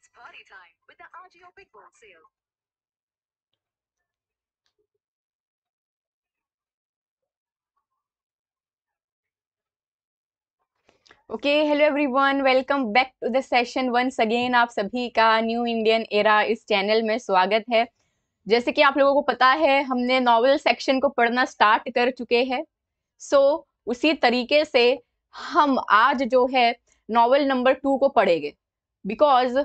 It's party time with the RGO Big Ball sale. Okay hello everyone welcome back to the session once again आप सभी का New Indian Era इस channel में स्वागत है जैसे कि आप लोगों को पता है हमने नॉवल सेक्शन को पढ़ना स्टार्ट कर चुके हैं सो so, उसी तरीके से हम आज जो है नॉवल नंबर टू को पढ़ेंगे बिकॉज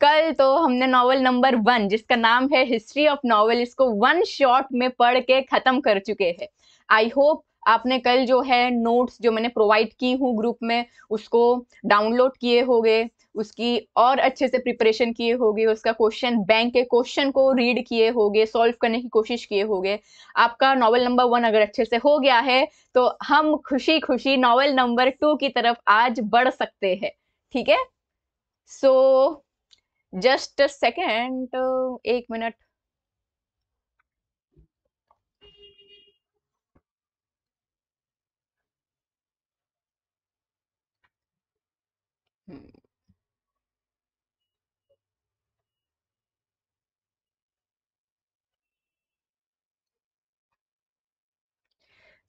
कल तो हमने नॉवल नंबर वन जिसका नाम है हिस्ट्री ऑफ नॉवल इसको वन शॉट में पढ़ के खत्म कर चुके हैं आई होप आपने कल जो है नोट्स जो मैंने प्रोवाइड की हूँ ग्रुप में उसको डाउनलोड किए होंगे उसकी और अच्छे से प्रिपरेशन किए होंगे उसका क्वेश्चन बैंक के क्वेश्चन को रीड किए होंगे सॉल्व करने की कोशिश किए होंगे आपका नॉवल नंबर वन अगर अच्छे से हो गया है तो हम खुशी खुशी नॉवल नंबर टू की तरफ आज बढ़ सकते हैं ठीक है सो so, जस्ट सेकेंड एक मिनट hmm.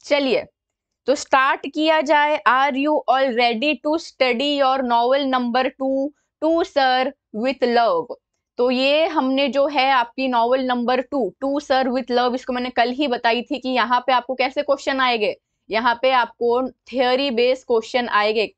चलिए तो स्टार्ट किया जाए are you all ready to study your novel number two to sir with love तो ये हमने जो है आपकी novel number two to sir with love इसको मैंने कल ही बताई थी कि यहाँ पे आपको कैसे क्वेश्चन आएंगे यहाँ पे आपको थियोरी बेस्ड क्वेश्चन आएंगे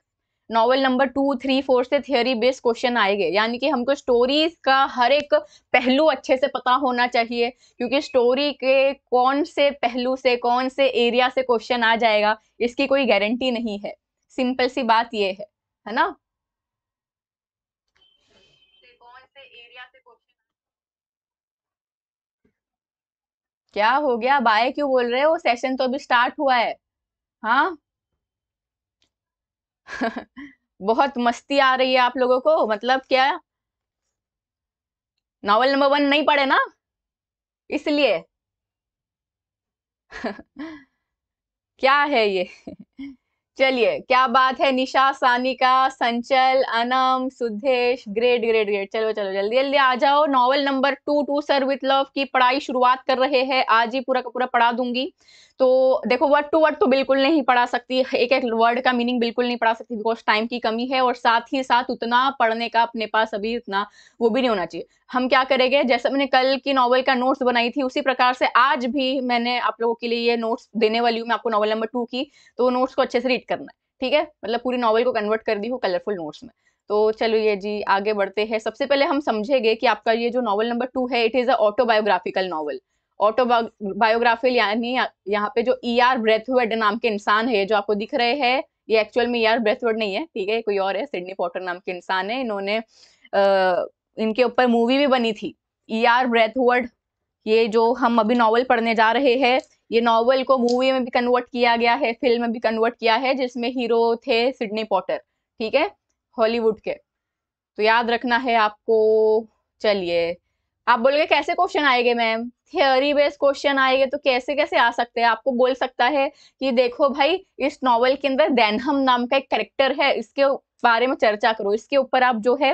novel number two three four से थियोरी बेस्ड क्वेश्चन आएंगे यानी कि हमको स्टोरीज का हर एक पहलू अच्छे से पता होना चाहिए क्योंकि स्टोरी के कौन से पहलू से कौन से एरिया से क्वेश्चन आ जाएगा इसकी कोई गारंटी नहीं है सिंपल सी बात ये है है ना क्या हो गया बाय क्यों बोल रहे हो सेशन तो अभी स्टार्ट हुआ है हाँ बहुत मस्ती आ रही है आप लोगों को मतलब क्या नॉवल नंबर वन नहीं पढ़े ना इसलिए क्या है ये चलिए क्या बात है Nisha Sanika Sanchal Anam Sudhesh great great great चलो चलो जल्दी जल्दी आ जाओ novel number two to sir with love की पढ़ाई शुरुआत कर रहे हैं आज ही पूरा का पूरा पढ़ा दूंगी तो देखो वर्ड टू वर्ड तो बिल्कुल नहीं पढ़ा सकती एक एक वर्ड का मीनिंग बिल्कुल नहीं पढ़ा सकती बिकॉज टाइम की कमी है और साथ ही साथ उतना पढ़ने का अपने पास अभी उतना वो भी नहीं होना चाहिए हम क्या करेंगे जैसे मैंने कल की नॉवल का नोट्स बनाई थी उसी प्रकार से आज भी मैंने आप लोगों के लिए ये नोट्स देने वाली हूँ मैं आपको नॉवल नंबर टू की तो नोट्स को अच्छे से रीड करना है ठीक है मतलब पूरी नॉवल को कन्वर्ट कर दी हूँ कलरफुल नोट्स में तो चलिए जी आगे बढ़ते हैं सबसे पहले हम समझेंगे कि आपका ये जो नॉवल नंबर टू है it is a autobiographical novel autobiographical यानी यहाँ पे जो ई आर ब्रेथवर्ड नाम के इंसान है जो आपको दिख रहे हैं ये एक्चुअल में ई आर ब्रेथवर्ड नहीं है ठीक है कोई और है सिडनी पॉटर नाम के इंसान है इन्होंने इनके ऊपर मूवी भी बनी थी ई आर ब्रेथवर्ड ये जो हम अभी नॉवल पढ़ने जा रहे हैं ये नॉवल को मूवी में भी कन्वर्ट किया गया है फिल्म में भी कन्वर्ट किया है जिसमें हीरो थे सिडनी पॉटर ठीक है हॉलीवुड के तो याद रखना है आपको चलिए आप बोलोगे कैसे क्वेश्चन आएंगे मैम थियोरी बेस्ड क्वेश्चन आएंगे तो कैसे कैसे आ सकते हैं आपको बोल सकता है कि देखो भाई इस नॉवल के अंदर दैनहम नाम का एक करेक्टर है इसके बारे में चर्चा करो इसके ऊपर आप जो है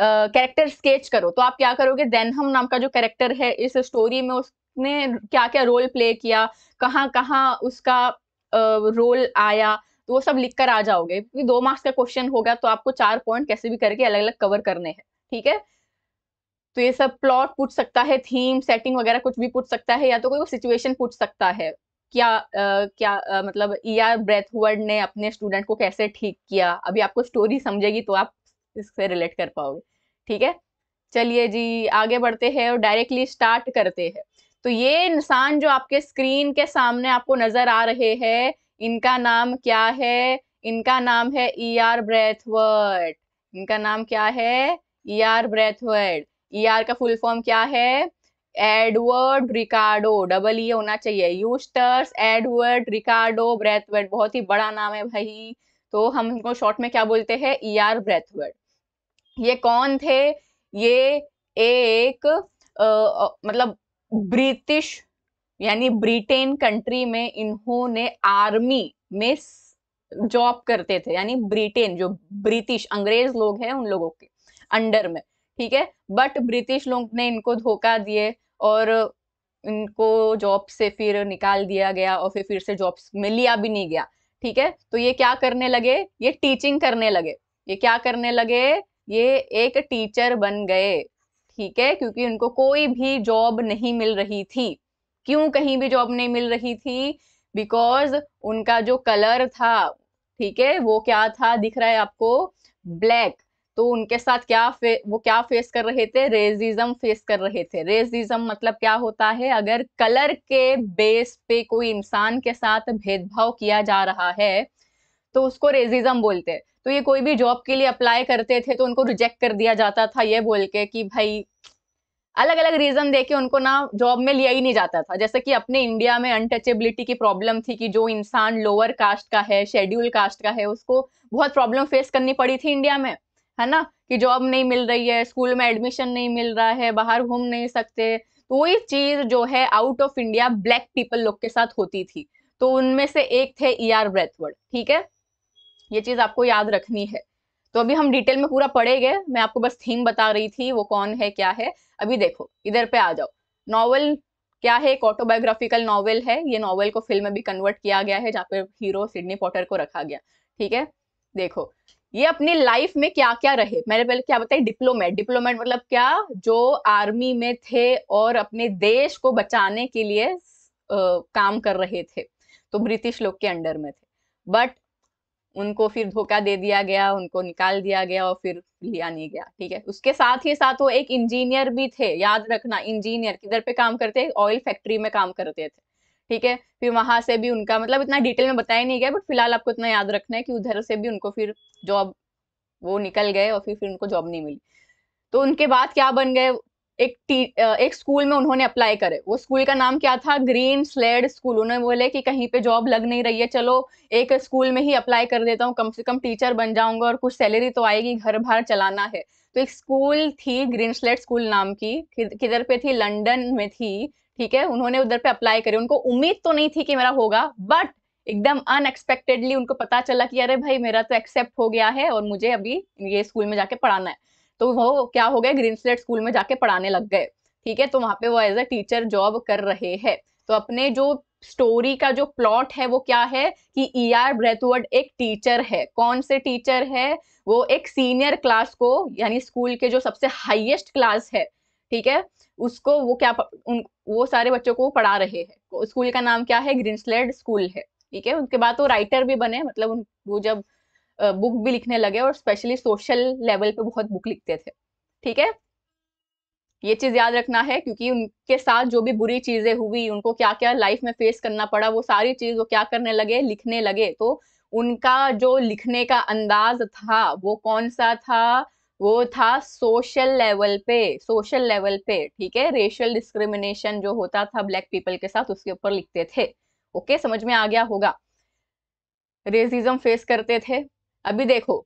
कैरेक्टर स्केच करो तो आप क्या करोगे देनहम नाम का जो कैरेक्टर है इस स्टोरी में उसने क्या क्या रोल प्ले किया कहाँ कहाँ उसका रोल आया तो वो सब लिख कर आ जाओगे क्योंकि दो मार्क्स का क्वेश्चन होगा तो आपको चार पॉइंट कैसे भी करके अलग अलग कवर करने हैं ठीक है तो ये सब प्लॉट पूछ सकता है थीम सेटिंग वगैरह कुछ भी पूछ सकता है या तो कोई सिचुएशन पूछ सकता है क्या आ, क्या आ, मतलब ई आर ब्रेथवर्ड ने अपने स्टूडेंट को कैसे ठीक किया अभी आपको स्टोरी समझेगी तो आप इससे रिलेट कर पाओगे ठीक है चलिए जी आगे बढ़ते हैं और डायरेक्टली स्टार्ट करते हैं तो ये इंसान जो आपके स्क्रीन के सामने आपको नजर आ रहे हैं इनका नाम क्या है इनका नाम है ई आर ब्रेथवर्ड इनका नाम क्या है E R Braithwaite E R का फुल फॉर्म क्या है एडवर्ड रिकार्डो डबल ये होना चाहिए यूस्टर्स एडवर्ड रिकार्डो ब्रेथवर्ड बहुत ही बड़ा नाम है भाई तो हम इनको शॉर्ट में क्या बोलते हैं ई आर ब्रेथवर्ड ये कौन थे ये एक आ, मतलब ब्रिटिश यानी ब्रिटेन कंट्री में इन्होंने आर्मी में जॉब करते थे यानी ब्रिटेन जो ब्रिटिश अंग्रेज लोग हैं उन लोगों के अंडर में ठीक है बट ब्रिटिश लोग ने इनको धोखा दिए और इनको जॉब से फिर निकाल दिया गया और फिर फिर से जॉब में लिया भी नहीं गया ठीक है तो ये क्या करने लगे ये टीचिंग करने लगे ये क्या करने लगे ये एक टीचर बन गए ठीक है क्योंकि उनको कोई भी जॉब नहीं मिल रही थी क्यों कहीं भी जॉब नहीं मिल रही थी बिकॉज उनका जो कलर था ठीक है वो क्या था दिख रहा है आपको ब्लैक तो उनके साथ क्या फे, वो क्या फेस कर रहे थे रेजिज्म फेस कर रहे थे रेजिज्म मतलब क्या होता है अगर कलर के बेस पे कोई इंसान के साथ भेदभाव किया जा रहा है तो उसको रेजिज्म बोलते हैं तो ये कोई भी जॉब के लिए अप्लाई करते थे तो उनको रिजेक्ट कर दिया जाता था ये बोल के कि भाई अलग अलग रीजन दे के उनको ना जॉब में लिया ही नहीं जाता था जैसे कि अपने इंडिया में अनटचेबिलिटी की प्रॉब्लम थी कि जो इंसान लोअर कास्ट का है शेड्यूल कास्ट का है उसको बहुत प्रॉब्लम फेस करनी पड़ी थी इंडिया में है ना कि जॉब नहीं मिल रही है स्कूल में एडमिशन नहीं मिल रहा है बाहर घूम नहीं सकते तो वही चीज जो है out of India black people लोग के साथ होती थी तो उनमें से एक थे ई आर ब्रेथवर्ड ठीक है ये चीज आपको याद रखनी है तो अभी हम डिटेल में पूरा पढ़ेंगे मैं आपको बस थीम बता रही थी वो कौन है क्या है अभी देखो इधर पे आ जाओ नॉवल क्या है एक ऑटोबायोग्राफिकल नॉवल है ये नॉवल को फिल्म में भी कन्वर्ट किया गया है जहाँ पे हीरो सिडनी पॉटर को रखा गया ठीक है देखो ये अपनी लाइफ में क्या क्या रहे मैंने पहले क्या बताया डिप्लोमेट डिप्लोमेट मतलब क्या जो आर्मी में थे और अपने देश को बचाने के लिए आ, काम कर रहे थे तो ब्रिटिश लोग के अंडर में थे बट उनको फिर धोखा दे दिया गया उनको निकाल दिया गया और फिर लिया नहीं गया ठीक है उसके साथ ही साथ वो एक इंजीनियर भी थे याद रखना इंजीनियर किधर पे काम करते ऑयल फैक्ट्री में काम करते थे ठीक है फिर वहां से भी उनका मतलब इतना डिटेल में बताया नहीं गया बट फिलहाल आपको इतना याद रखना है कि उधर से भी उनको फिर जॉब वो निकल गए और फिर फिर उनको जॉब नहीं मिली तो उनके बाद क्या बन गए एक टी एक स्कूल में उन्होंने अप्लाई करे वो स्कूल का नाम क्या था ग्रीन स्लेड स्कूल उन्होंने बोले कि कहीं पे जॉब लग नहीं रही है चलो एक स्कूल में ही अप्लाई कर देता हूँ कम से कम टीचर बन जाऊंगा और कुछ सैलरी तो आएगी घर बार चलाना है तो एक स्कूल थी ग्रीन स्लेड स्कूल नाम की किधर पे थी लंडन में थी ठीक है उन्होंने उधर पे अप्लाई करी उनको उम्मीद तो नहीं थी कि मेरा होगा बट एकदम अनएक्सपेक्टेडली उनको पता चला कि अरे भाई मेरा तो एक्सेप्ट हो गया है और मुझे अभी ये स्कूल में जाके पढ़ाना है तो वो क्या हो गए ग्रीन स्लेट स्कूल में जाके पढ़ाने लग गए ठीक है तो वहां पे वो एज अ टीचर जॉब कर रहे हैं तो अपने जो स्टोरी का जो प्लॉट है वो क्या है कि ई आर ब्रेथवर्ड एक टीचर है कौन से टीचर है वो एक सीनियर क्लास को यानी स्कूल के जो सबसे हाईएस्ट क्लास है ठीक है उसको वो क्या उन, वो सारे बच्चों को पढ़ा रहे हैं स्कूल तो का नाम क्या है ग्रीनस्लेड स्कूल है ठीक है उनके बाद वो तो राइटर भी बने मतलब उन, वो जब बुक भी लिखने लगे और स्पेशली सोशल लेवल पे बहुत बुक लिखते थे ठीक है ये चीज याद रखना है क्योंकि उनके साथ जो भी बुरी चीजें हुई उनको क्या क्या लाइफ में फेस करना पड़ा वो सारी चीज वो क्या करने लगे लिखने लगे तो उनका जो लिखने का अंदाज था वो कौन सा था वो था सोशल लेवल पे सोशल लेवल पे ठीक है रेशियल डिस्क्रिमिनेशन जो होता था ब्लैक पीपल के साथ उसके ऊपर लिखते थे ओके समझ में आ गया होगा रेसिज्म फेस करते थे अभी देखो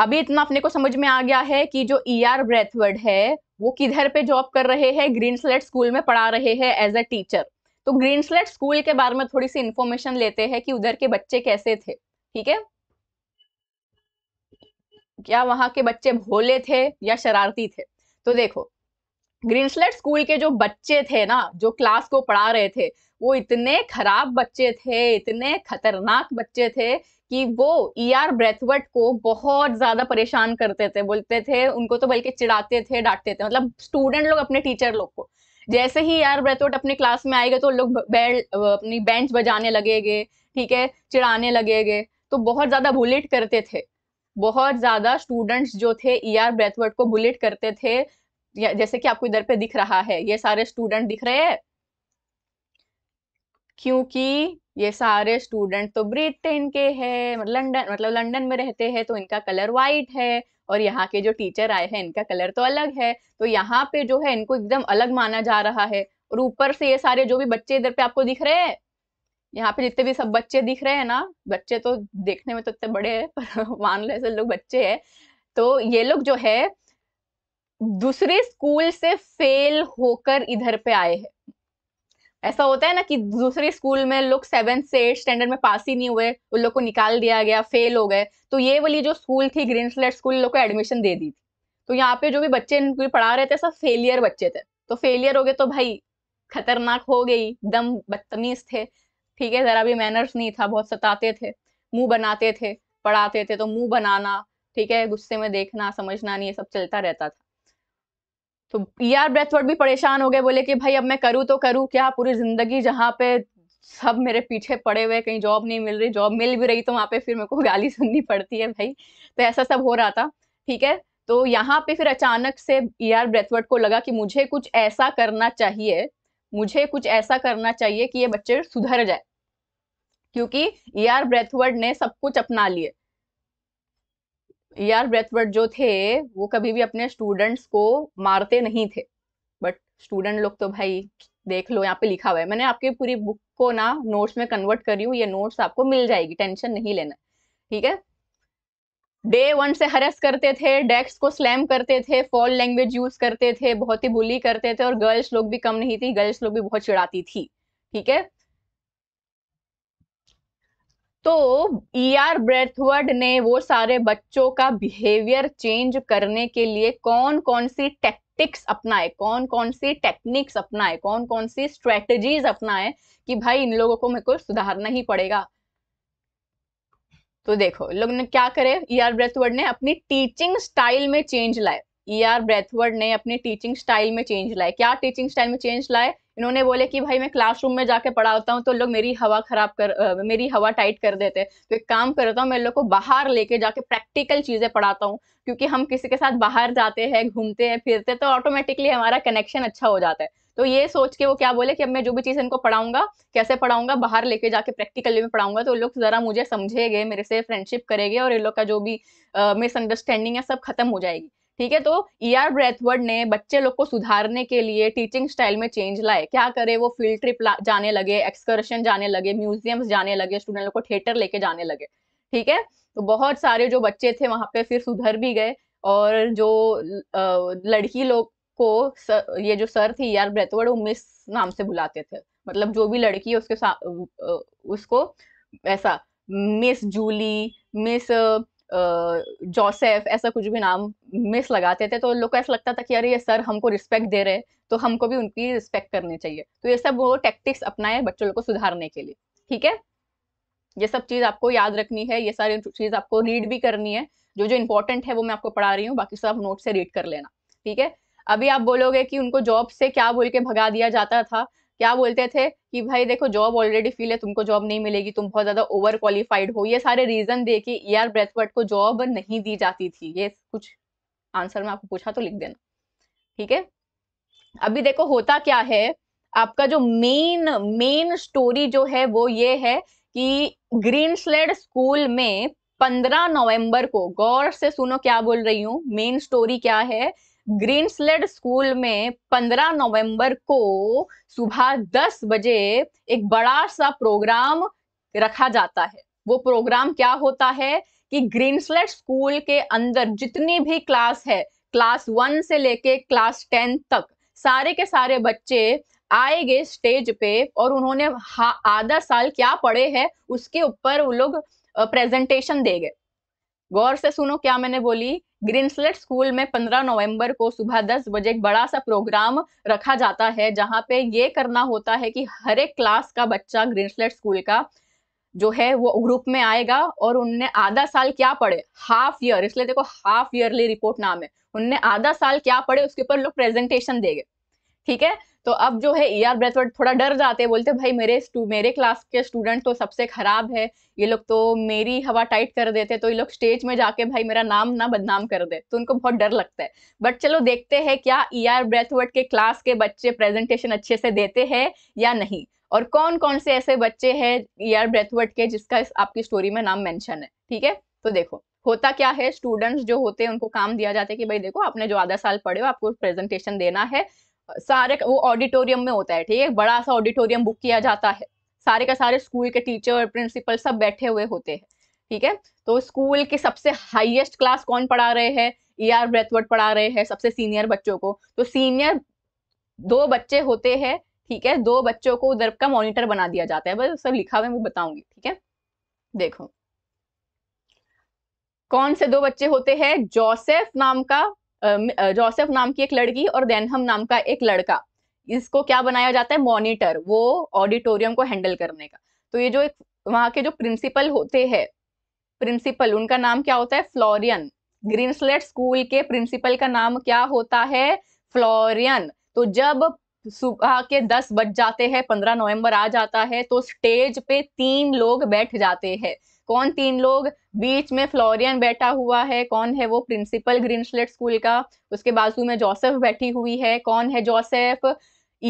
अभी इतना अपने को समझ में आ गया है कि जो ई आर ब्रेथवर्ड है वो किधर पे जॉब कर रहे हैं ग्रीन स्लेट स्कूल में पढ़ा रहे हैं एज अ टीचर तो ग्रीन स्लेट स्कूल के बारे में थोड़ी सी इंफॉर्मेशन लेते हैं कि उधर के बच्चे कैसे थे ठीक है क्या वहां के बच्चे भोले थे या शरारती थे तो देखो ग्रीन स्लेट स्कूल के जो बच्चे थे ना जो क्लास को पढ़ा रहे थे वो इतने खराब बच्चे थे इतने खतरनाक बच्चे थे कि वो ई आर ब्रेथवर्ट को बहुत ज्यादा परेशान करते थे बोलते थे उनको तो बल्कि चिढ़ाते थे डांटते थे मतलब स्टूडेंट लोग अपने टीचर लोग को जैसे ही ई आर ब्रेथवर्ट अपने क्लास में आएगा तो लोग बेल अपनी बेंच बजाने लगेगे ठीक है चिढ़ाने लगेगे तो बहुत ज्यादा बुलेट करते थे बहुत ज्यादा स्टूडेंट्स जो थे ई आर ब्रेथवर्ट को बुलेट करते थे जैसे कि आपको इधर पे दिख रहा है ये सारे स्टूडेंट दिख रहे हैं क्योंकि ये सारे स्टूडेंट तो ब्रिटेन के हैं लंदन मतलब लंदन में रहते हैं तो इनका कलर वाइट है और यहाँ के जो टीचर आए हैं इनका कलर तो अलग है तो यहाँ पे जो है इनको एकदम अलग माना जा रहा है और ऊपर से ये सारे जो भी बच्चे इधर पे आपको दिख रहे हैं यहाँ पे जितने भी सब बच्चे दिख रहे हैं ना बच्चे तो देखने में तो इतने बड़े हैं पर मान लो ऐसे लोग बच्चे हैं तो ये लोग जो है दूसरे स्कूल से फेल होकर इधर पे आए है ऐसा होता है ना कि दूसरे स्कूल में लोग सेवेंथ से एट स्टैंडर्ड में पास ही नहीं हुए उन लोग को निकाल दिया गया फेल हो गए तो ये वाली जो स्कूल थी ग्रीन स्लेट स्कूल लोग को एडमिशन दे दी थी तो यहाँ पे जो भी बच्चे पढ़ा रहे थे सब फेलियर बच्चे थे तो फेलियर हो गए तो भाई खतरनाक हो गई दम बदतमीज थे ठीक है जरा भी मैनर्स नहीं था बहुत सताते थे मुंह बनाते थे पढ़ाते थे तो मुंह बनाना ठीक है गुस्से में देखना समझना नहीं ये सब चलता रहता था तो ई आर ब्रेथवर्ड भी परेशान हो गए बोले कि भाई अब मैं करूँ तो करूँ क्या पूरी ज़िंदगी जहाँ पे सब मेरे पीछे पड़े हुए कहीं जॉब नहीं मिल रही जॉब मिल भी रही तो वहाँ पे फिर मेरे को गाली सुननी पड़ती है भाई तो ऐसा सब हो रहा था ठीक है तो यहाँ पे फिर अचानक से ई आर ब्रेथवर्ड को लगा कि मुझे कुछ ऐसा करना चाहिए मुझे कुछ ऐसा करना चाहिए कि ये बच्चे सुधर जाए क्योंकि ई आर ब्रेथवर्ड ने सब कुछ अपना लिए यार ब्रेथवर्ड जो थे वो कभी भी अपने स्टूडेंट्स को मारते नहीं थे बट स्टूडेंट लोग तो भाई देख लो यहाँ पे लिखा हुआ है मैंने आपकी पूरी बुक को ना नोट्स में कन्वर्ट करी हूँ ये नोट्स आपको मिल जाएगी टेंशन नहीं लेना ठीक है डे वन से हरेस करते थे डेस्क को स्लैम करते थे फॉल लैंग्वेज यूज करते थे बहुत ही बुली करते थे और गर्ल्स लोग भी कम नहीं थी गर्ल्स लोग भी बहुत चिड़ाती थी ठीक है तो ई आर ब्रेथवर्ड ने वो सारे बच्चों का बिहेवियर चेंज करने के लिए कौन कौन सी टेक्टिक्स अपनाए कौन कौन सी टेक्निक्स अपनाए कौन कौन सी स्ट्रेटजीज अपनाए कि भाई इन लोगों को मेरे को सुधारना ही पड़ेगा तो देखो लोग ने क्या करे ई आर ब्रेथवर्ड ने अपनी टीचिंग स्टाइल में चेंज लाए ई आर ब्रेथवर्ड ने अपनी टीचिंग स्टाइल में चेंज लाए क्या टीचिंग स्टाइल में चेंज लाए इन्होंने बोले कि भाई मैं क्लासरूम में जाके पढ़ाता हूँ तो लोग मेरी हवा खराब कर आ, मेरी हवा टाइट कर देते हैं तो एक काम करता हूँ मैं लोग को बाहर लेके जाके प्रैक्टिकल चीज़ें पढ़ाता हूँ क्योंकि हम किसी के साथ बाहर जाते हैं घूमते हैं फिरते तो ऑटोमेटिकली हमारा कनेक्शन अच्छा हो जाता है तो ये सोच के वो क्या बोले कि अब मैं जो भी चीज़ इनको पढ़ाऊंगा कैसे पढ़ाऊंगा बाहर लेके जाके प्रैक्टिकली में पढ़ाऊंगा तो लोग ज़रा मुझे समझेंगे मेरे से फ्रेंडशिप करेंगे और इन लोग का जो भी मिसअंडरस्टैंडिंग है सब खत्म हो जाएगी ठीक है तो ई आर ब्रेथवर्ड ने बच्चे लोग को सुधारने के लिए टीचिंग स्टाइल में चेंज लाए क्या करे वो फील्ड ट्रिप जाने लगे एक्सकर्शन जाने लगे म्यूजियम्स जाने लगे स्टूडेंट लोग को थिएटर लेके जाने लगे ठीक है तो बहुत सारे जो बच्चे थे वहां पे फिर सुधर भी गए और जो लड़की लोग को सर, ये जो सर थी आर e ब्रेथवर्ड वो मिस नाम से बुलाते थे मतलब जो भी लड़की है उसके साथ उसको ऐसा मिस जूली मिस जोसेफ ऐसा कुछ भी नाम मिस लगाते थे तो लोग को ऐसा लगता था कि अरे ये सर हमको रिस्पेक्ट दे रहे हैं तो हमको भी उनकी रिस्पेक्ट करनी चाहिए तो ये सब वो टेक्टिक्स अपनाए बच्चों को सुधारने के लिए ठीक है ये सब चीज़ आपको याद रखनी है ये सारी चीज़ आपको रीड भी करनी है जो जो इंपॉर्टेंट है वो मैं आपको पढ़ा रही हूँ बाकी सब नोट से रीड कर लेना ठीक है अभी आप बोलोगे कि उनको जॉब से क्या बोल के भगा दिया जाता था क्या बोलते थे कि भाई देखो जॉब ऑलरेडी फील है तुमको जॉब नहीं मिलेगी तुम बहुत ज्यादा ओवर क्वालिफाइड हो ये सारे रीजन दे के ई आर ब्रेथवर्ट को जॉब नहीं दी जाती थी ये कुछ आंसर में आपको पूछा तो लिख देना ठीक है अभी देखो होता क्या है आपका जो मेन मेन स्टोरी जो है वो ये है कि ग्रीन स्लेड स्कूल में 15 नवंबर को गौर से सुनो क्या बोल रही हूँ मेन स्टोरी क्या है स्लेड स्कूल में 15 नवंबर को सुबह 10 बजे एक बड़ा सा प्रोग्राम रखा जाता है वो प्रोग्राम क्या होता है कि स्लेड स्कूल के अंदर जितनी भी क्लास है क्लास वन से लेके क्लास टेन तक सारे के सारे बच्चे आएंगे स्टेज पे और उन्होंने आधा साल क्या पढ़े हैं उसके ऊपर वो लोग प्रेजेंटेशन देंगे गौर से सुनो क्या मैंने बोली ग्रीनस्लेट स्कूल में 15 नवंबर को सुबह 10 बजे एक बड़ा सा प्रोग्राम रखा जाता है जहां पे ये करना होता है कि हर एक क्लास का बच्चा ग्रीनस्लेट स्कूल का जो है वो ग्रुप में आएगा और उनने आधा साल क्या पढ़े हाफ ईयर इसलिए देखो हाफ ईयरली रिपोर्ट नाम है उनने आधा साल क्या पढ़े उसके ऊपर लोग प्रेजेंटेशन देंगे ठीक है तो अब जो है ई आर ब्रेथवर्ड थोड़ा डर जाते बोलते भाई मेरे मेरे क्लास के स्टूडेंट तो सबसे खराब है ये लोग तो मेरी हवा टाइट कर देते तो ये लोग स्टेज में जाके भाई मेरा नाम ना बदनाम कर दे तो उनको बहुत डर लगता है बट चलो देखते हैं क्या ई आर ब्रेथवर्ड के क्लास के बच्चे प्रेजेंटेशन अच्छे से देते हैं या नहीं और कौन कौन से ऐसे बच्चे हैं ई आर ब्रेथवर्ड के जिसका आपकी स्टोरी में नाम मैंशन है ठीक है तो देखो होता क्या है स्टूडेंट्स जो होते हैं उनको काम दिया जाता है कि भाई देखो आपने जो आधा साल पढ़े हो आपको प्रेजेंटेशन देना है सारे वो ऑडिटोरियम में होता है ठीक है बड़ा सा ऑडिटोरियम बुक किया जाता है सारे का सारे स्कूल के टीचर प्रिंसिपल सब बैठे हुए होते हैं ठीक है तो स्कूल के सबसे हाईएस्ट क्लास कौन पढ़ा रहे हैं ई आर ब्रेथवर्ड पढ़ा रहे हैं सबसे सीनियर बच्चों को तो सीनियर दो बच्चे होते हैं ठीक है दो बच्चों को उधर का मॉनिटर बना दिया जाता है बस सब लिखा हुआ है वो बताऊंगी ठीक है देखो कौन से दो बच्चे होते हैं जोसेफ नाम का जोसेफ नाम की एक लड़की और देनहम नाम का एक लड़का इसको क्या बनाया जाता है मॉनिटर वो ऑडिटोरियम को हैंडल करने का तो ये जो एक वहाँ के जो प्रिंसिपल होते हैं प्रिंसिपल उनका नाम क्या होता है फ्लोरियन ग्रीनस्लेट स्कूल के प्रिंसिपल का नाम क्या होता है फ्लोरियन तो जब सुबह के दस बज जाते हैं पंद्रह नवंबर आ जाता है तो स्टेज पे तीन लोग बैठ जाते हैं कौन तीन लोग बीच में फ्लोरियन बैठा हुआ है कौन है वो प्रिंसिपल ग्रीनस्लेट स्कूल का उसके बाजू में जोसेफ बैठी हुई है कौन है जोसेफ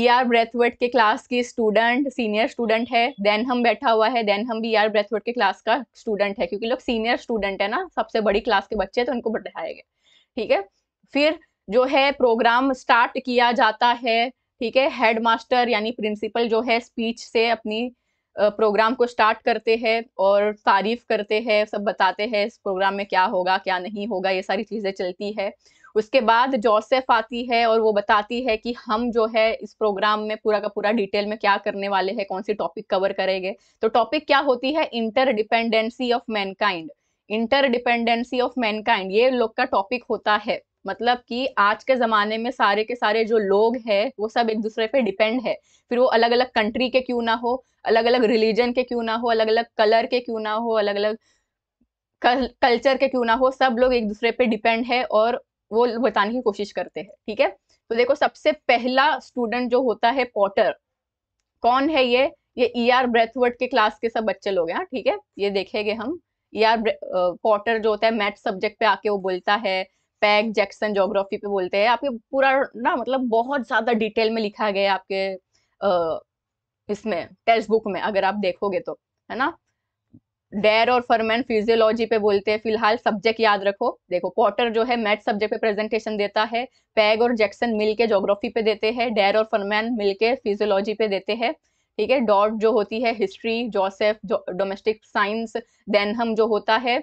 ई आर ब्रेथवर्ड के क्लास की स्टूडेंट सीनियर स्टूडेंट है देन हम बैठा हुआ है देन हम भी ई आर ब्रेथवर्ड के क्लास का स्टूडेंट है क्योंकि लोग सीनियर स्टूडेंट है ना सबसे बड़ी क्लास के बच्चे तो उनको बैठाया गया ठीक है फिर जो है प्रोग्राम स्टार्ट किया जाता है ठीक है हेडमास्टर यानी प्रिंसिपल जो है स्पीच से अपनी प्रोग्राम को स्टार्ट करते हैं और तारीफ करते हैं सब बताते हैं इस प्रोग्राम में क्या होगा क्या नहीं होगा ये सारी चीज़ें चलती है उसके बाद जोसेफ आती है और वो बताती है कि हम जो है इस प्रोग्राम में पूरा का पूरा डिटेल में क्या करने वाले हैं कौन सी टॉपिक कवर करेंगे तो टॉपिक क्या होती है interdependency of mankind interdependency of mankind ये लोग का टॉपिक होता है मतलब कि आज के ज़माने में सारे के सारे जो लोग हैं वो सब एक दूसरे पे डिपेंड है फिर वो अलग अलग कंट्री के क्यों ना हो अलग अलग रिलीजन के क्यों ना हो अलग अलग कलर के क्यों ना हो अलग अलग कल्चर के क्यों ना हो सब लोग एक दूसरे पे डिपेंड है और वो बताने की कोशिश करते हैं ठीक है तो देखो सबसे पहला स्टूडेंट जो होता है पॉटर कौन है ये ये ई आर ब्रेथवर्ड के क्लास के सब बच्चे लोग हैं हाँ, ठीक है ये देखेंगे हम ई आर पॉटर जो होता है मैथ सब्जेक्ट पे आके वो बोलता है पैग जैक्सन जोग्राफी पे बोलते हैं आपके पूरा ना मतलब बहुत ज्यादा डिटेल में लिखा गया है आपके इसमें टेक्स्ट बुक में अगर आप देखोगे तो है ना डेर और फरमैन फिजियोलॉजी पे बोलते हैं फिलहाल सब्जेक्ट याद रखो देखो पॉटर जो है मैथ सब्जेक्ट पे प्रेजेंटेशन देता है पैग और जैक्सन मिल के जोग्राफी पे देते हैं डेर और फरमैन मिलके फिजियोलॉजी पे देते हैं ठीक है डॉट जो होती है history geography domestic science Denham जो होता है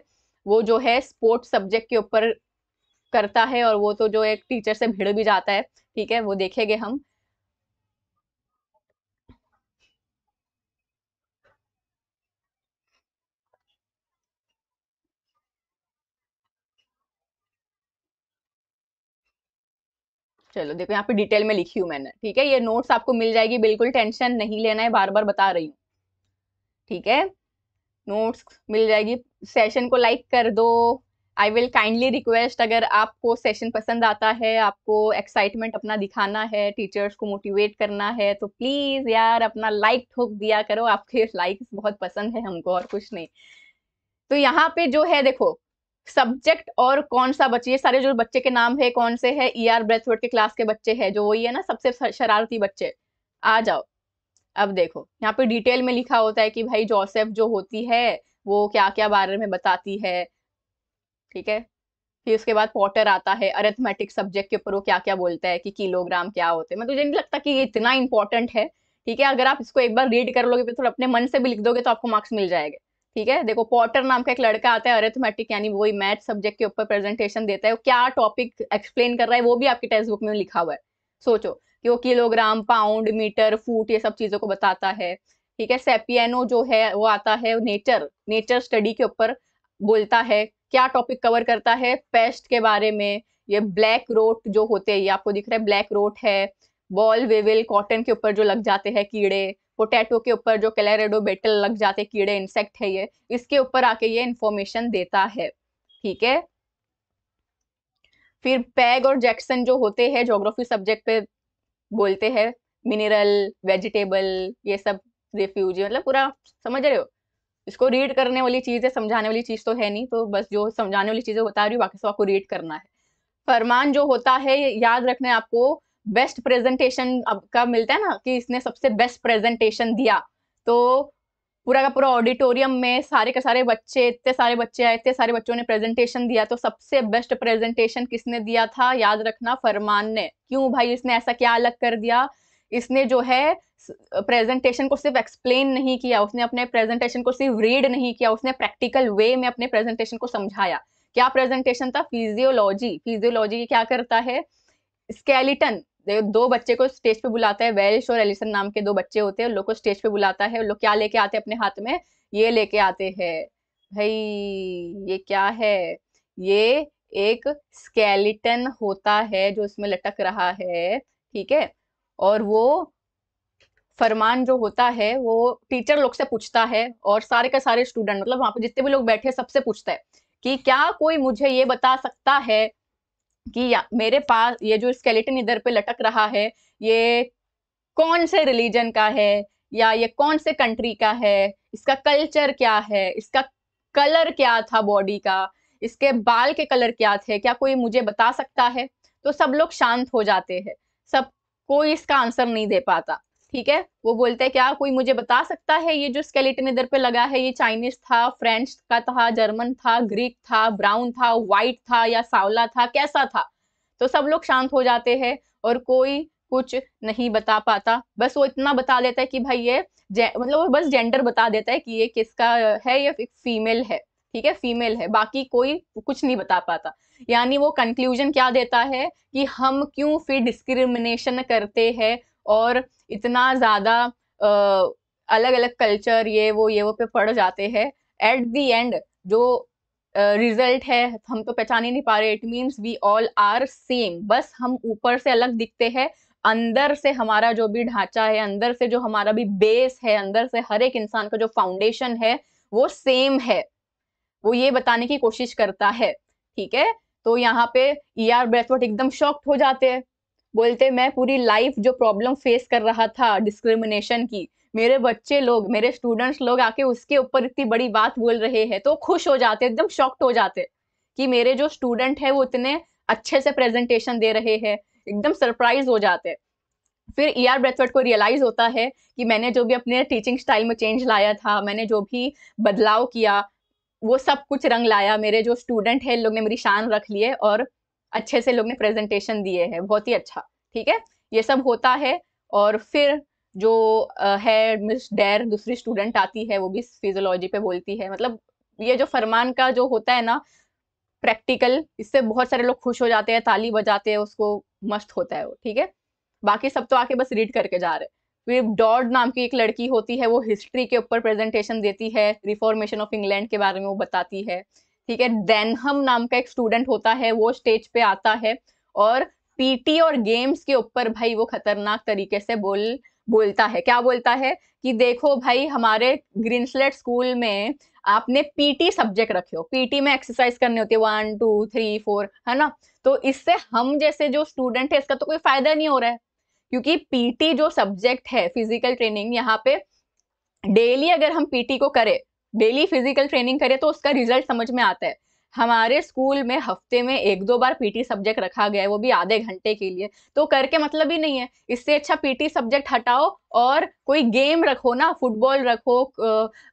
वो जो है स्पोर्ट्स सब्जेक्ट के ऊपर करता है और वो तो जो एक टीचर से भिड़ भी जाता है ठीक है वो देखेंगे हम चलो देखो यहाँ पे डिटेल में लिखी हूँ मैंने ठीक है ये नोट्स आपको मिल जाएगी बिल्कुल टेंशन नहीं लेना है बार बार बता रही हूँ ठीक है नोट्स मिल जाएगी सेशन को लाइक कर दो आई विल काइंडली रिक्वेस्ट अगर आपको सेशन पसंद आता है आपको एक्साइटमेंट अपना दिखाना है टीचर्स को मोटिवेट करना है तो प्लीज़ यार अपना लाइक ठोक दिया करो आपके लाइक बहुत पसंद है हमको और कुछ नहीं तो यहाँ पे जो है देखो सब्जेक्ट और कौन सा बच्चे ये सारे जो बच्चे के नाम है कौन से है ई आर ब्रेथवर्ड के क्लास के बच्चे है जो वही है ना सबसे शरारती बच्चे आ जाओ अब देखो यहाँ पे डिटेल में लिखा होता है कि भाई जोसेफ जो होती है वो क्या क्या बारे में बताती है ठीक है फिर उसके बाद पॉटर आता है अरेथमेटिक सब्जेक्ट के ऊपर वो क्या क्या बोलता है कि किलोग्राम क्या होते हैं मैं मतलब तुझे नहीं लगता कि ये इतना इंपॉर्टेंट है ठीक है अगर आप इसको एक बार रीड कर लोगे फिर थोड़ा अपने मन से भी लिख दोगे तो आपको मार्क्स मिल जाएंगे ठीक है देखो पॉटर नाम का एक लड़का आता है अरेथमेटिक यानी वही मैथ सब्जेक्ट के ऊपर प्रेजेंटेशन देता है वो क्या टॉपिक एक्सप्लेन कर रहा है वो भी आपकी टेक्स्ट बुक में लिखा हुआ है सोचो कि वो किलोग्राम पाउंड मीटर फूट ये सब चीजों को बताता है ठीक है सेपियनो जो है वो आता है नेचर नेचर स्टडी के ऊपर बोलता है क्या टॉपिक कवर करता है पेस्ट के बारे में ये ब्लैक रोट जो होते हैं ये आपको दिख रहा है ब्लैक रोट है बॉल वेविल कॉटन के ऊपर जो लग जाते हैं कीड़े पोटैटो के ऊपर जो कैलेरेडो बेटल लग जाते कीड़े इंसेक्ट है ये इसके ऊपर आके ये इंफॉर्मेशन देता है ठीक है फिर पैग और जैक्सन जो होते हैं जोग्राफी सब्जेक्ट पे बोलते हैं मिनरल वेजिटेबल ये सब रिफ्यूजी मतलब पूरा समझ रहे हो इसको रीड करने वाली चीज़ है समझाने वाली चीज़ तो है नहीं तो बस जो समझाने वाली चीज़ें बता रही हूँ बाकी सब आपको रीड करना है फरमान जो होता है याद रखना आपको बेस्ट प्रेजेंटेशन का मिलता है ना कि इसने सबसे बेस्ट प्रेजेंटेशन दिया तो पूरा का पूरा ऑडिटोरियम में सारे के सारे बच्चे इतने सारे बच्चे आए इतने सारे बच्चों ने प्रेजेंटेशन दिया तो सबसे बेस्ट प्रेजेंटेशन किसने दिया था याद रखना फरमान ने क्यों भाई इसने ऐसा क्या अलग कर दिया इसने जो है प्रेजेंटेशन को सिर्फ एक्सप्लेन नहीं किया उसने अपने प्रेजेंटेशन को सिर्फ रीड नहीं किया उसने प्रैक्टिकल वे में अपने प्रेजेंटेशन को समझाया क्या प्रेजेंटेशन था फिजियोलॉजी फिजियोलॉजी क्या करता है स्केलेटन दो बच्चे को स्टेज पे बुलाता है वेल्श और एलिसन नाम के दो बच्चे होते हैं उन लोग को स्टेज पे बुलाता है उन लोग क्या लेके आते हैं अपने हाथ में ये लेके आते हैं भाई ये क्या है ये एक स्केलेटन होता है जो इसमें लटक रहा है ठीक है और वो फरमान जो होता है वो टीचर लोग से पूछता है और सारे के सारे स्टूडेंट मतलब वहां पे जितने भी लोग बैठे सबसे पूछता है कि क्या कोई मुझे ये बता सकता है कि या, मेरे पास ये जो स्केलेटन इधर पे लटक रहा है ये कौन से रिलीजन का है या ये कौन से कंट्री का है इसका कल्चर क्या है इसका कलर क्या था बॉडी का इसके बाल के कलर क्या थे क्या कोई मुझे बता सकता है तो सब लोग शांत हो जाते हैं सब कोई इसका आंसर नहीं दे पाता ठीक है वो बोलते हैं क्या कोई मुझे बता सकता है ये जो स्केलेटन इधर पे लगा है ये चाइनीज था फ्रेंच का था जर्मन था ग्रीक था ब्राउन था व्हाइट था या सावला था कैसा था तो सब लोग शांत हो जाते हैं और कोई कुछ नहीं बता पाता बस वो इतना बता देता है कि भाई ये मतलब वो बस जेंडर बता देता है कि ये किसका है या फीमेल है ठीक है फीमेल है बाकी कोई कुछ नहीं बता पाता यानी वो कंक्लूजन क्या देता है कि हम क्यों फिर डिस्क्रिमिनेशन करते हैं और इतना ज़्यादा अलग अलग कल्चर ये वो ये वो पे पड़ जाते हैं एट दी एंड जो रिजल्ट है हम तो पहचान ही नहीं पा रहे it means we all are same बस हम ऊपर से अलग दिखते हैं अंदर से हमारा जो भी ढांचा है अंदर से जो हमारा भी बेस है अंदर से हर एक इंसान का जो फाउंडेशन है वो सेम है वो ये बताने की कोशिश करता है ठीक है तो यहाँ पे ई आर ब्रेथवर्ट एकदम शॉक्ट हो जाते हैं बोलते मैं पूरी लाइफ जो प्रॉब्लम फेस कर रहा था डिस्क्रिमिनेशन की मेरे बच्चे लोग मेरे स्टूडेंट्स लोग आके उसके ऊपर इतनी बड़ी बात बोल रहे हैं तो खुश हो जाते एकदम शॉक्ट हो जाते कि मेरे जो स्टूडेंट है वो इतने अच्छे से प्रेजेंटेशन दे रहे हैं एकदम सरप्राइज हो जाते फिर ई आर ब्रेथवर्ट को रियलाइज होता है कि मैंने जो भी अपने टीचिंग स्टाइल में चेंज लाया था मैंने जो भी बदलाव किया वो सब कुछ रंग लाया मेरे जो स्टूडेंट है लोग ने मेरी शान रख ली है और अच्छे से लोग ने प्रेजेंटेशन दिए है बहुत ही अच्छा ठीक है ये सब होता है और फिर जो है मिस डेर दूसरी स्टूडेंट आती है वो भी फिजियोलॉजी पे बोलती है मतलब ये जो फरमान का जो होता है ना प्रैक्टिकल इससे बहुत सारे लोग खुश हो जाते हैं ताली बजाते हैं उसको मस्त होता है वो ठीक है बाकी सब तो आके बस रीड करके जा रहे हैं डॉड नाम की एक लड़की होती है वो हिस्ट्री के ऊपर प्रेजेंटेशन देती है रिफॉर्मेशन ऑफ इंग्लैंड के बारे में वो बताती है ठीक है डेनहम नाम का एक स्टूडेंट होता है वो स्टेज पे आता है और पीटी और गेम्स के ऊपर भाई वो खतरनाक तरीके से बोल बोलता है क्या बोलता है कि देखो भाई हमारे ग्रीनस्लेट स्कूल में आपने पीटी सब्जेक्ट रखे हो पीटी में एक्सरसाइज करनी होती है वन टू थ्री फोर है ना तो इससे हम जैसे जो स्टूडेंट है इसका तो कोई फायदा नहीं हो रहा है क्योंकि पीटी जो सब्जेक्ट है फिजिकल ट्रेनिंग यहाँ पे डेली अगर हम पीटी को करें डेली फिजिकल ट्रेनिंग करें तो उसका रिजल्ट समझ में आता है हमारे स्कूल में हफ्ते में एक दो बार पीटी सब्जेक्ट रखा गया है वो भी आधे घंटे के लिए तो करके मतलब ही नहीं है इससे अच्छा पीटी सब्जेक्ट हटाओ और कोई गेम रखो ना फुटबॉल रखो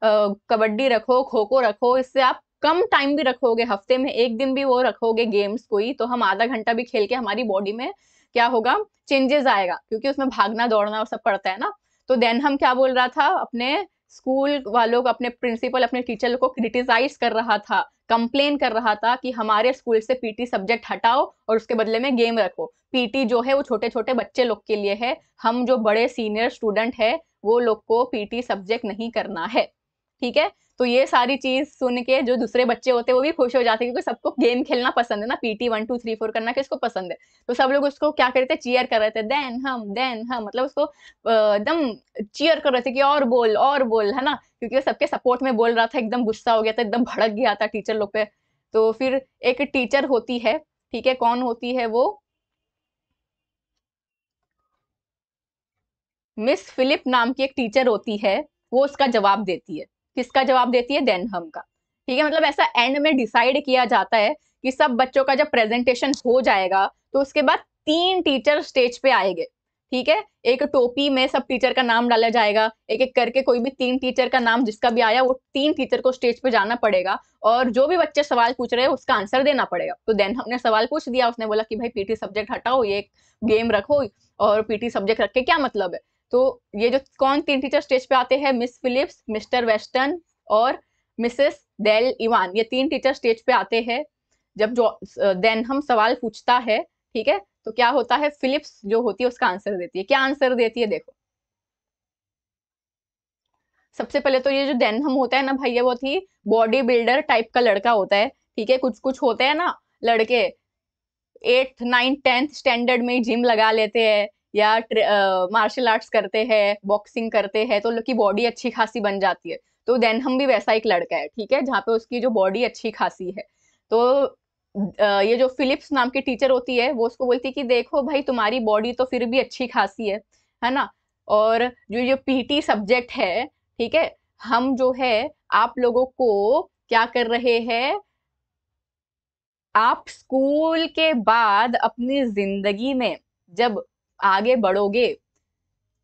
कबड्डी रखो खो खो रखो इससे आप कम टाइम भी रखोगे हफ्ते में एक दिन भी वो रखोगे गेम्स कोई तो हम आधा घंटा भी खेल के हमारी बॉडी में क्या होगा चेंजेस आएगा क्योंकि उसमें भागना दौड़ना और सब पड़ता है ना तो देन हम क्या बोल रहा था अपने स्कूल वालों को अपने प्रिंसिपल अपने टीचर को क्रिटिसाइज कर रहा था कंप्लेन कर रहा था कि हमारे स्कूल से पीटी सब्जेक्ट हटाओ और उसके बदले में गेम रखो पीटी जो है वो छोटे छोटे बच्चे लोग के लिए है हम जो बड़े सीनियर स्टूडेंट है वो लोग को पीटी सब्जेक्ट नहीं करना है ठीक है तो ये सारी चीज सुन के जो दूसरे बच्चे होते हैं वो भी खुश हो जाते हैं क्योंकि सबको गेम खेलना पसंद है ना PT one two three four करना किसको पसंद है तो सब लोग उसको क्या करते हैं चीयर कर रहे थे देन हम देन हम मतलब उसको एकदम चीयर कर रहे थे कि और बोल और बोल है ना क्योंकि वो सबके सपोर्ट में बोल रहा था एकदम गुस्सा हो गया था एकदम भड़क गया था टीचर लोग पे तो फिर एक टीचर होती है ठीक है कौन होती है वो मिस फिलिप नाम की एक टीचर होती है वो उसका जवाब देती है किसका जवाब देती है देन हम का ठीक है मतलब ऐसा एंड में डिसाइड किया जाता है कि सब बच्चों का जब प्रेजेंटेशन हो जाएगा तो उसके बाद तीन टीचर स्टेज पे आएंगे ठीक है एक टोपी में सब टीचर का नाम डाला जाएगा एक एक करके कोई भी तीन टीचर का नाम जिसका भी आया वो तीन टीचर को स्टेज पे जाना पड़ेगा और जो भी बच्चे सवाल पूछ रहे हैं उसका आंसर देना पड़ेगा तो देन हमने सवाल पूछ दिया उसने बोला कि भाई पीटी सब्जेक्ट हटाओ ये गेम रखो और पीटी सब्जेक्ट रख के क्या मतलब है तो ये जो कौन तीन टीचर स्टेज पे आते हैं मिस फिलिप्स मिस्टर वेस्टर्न और मिसेस डेल इवान ये तीन टीचर स्टेज पे आते हैं जब जो देन हम सवाल पूछता है ठीक है तो क्या होता है फिलिप्स जो होती है उसका आंसर देती है क्या आंसर देती है देखो सबसे पहले तो ये जो देनहम होता है ना भाई ये बहुत ही बॉडी बिल्डर टाइप का लड़का होता है ठीक है कुछ कुछ होते हैं ना लड़के एट्थ नाइन्थ टेंथ स्टैंडर्ड में जिम लगा लेते हैं या मार्शल आर्ट्स करते हैं बॉक्सिंग करते हैं तो लड़की बॉडी अच्छी खासी बन जाती है तो देन हम भी वैसा एक लड़का है ठीक है जहाँ पे उसकी जो बॉडी अच्छी खासी है तो ये जो फिलिप्स नाम की टीचर होती है वो उसको बोलती है कि देखो भाई तुम्हारी बॉडी तो फिर भी अच्छी खासी है है ना और जो ये पीटी सब्जेक्ट है ठीक है हम जो है आप लोगों को क्या कर रहे हैं आप स्कूल के बाद अपनी जिंदगी में जब आगे बढ़ोगे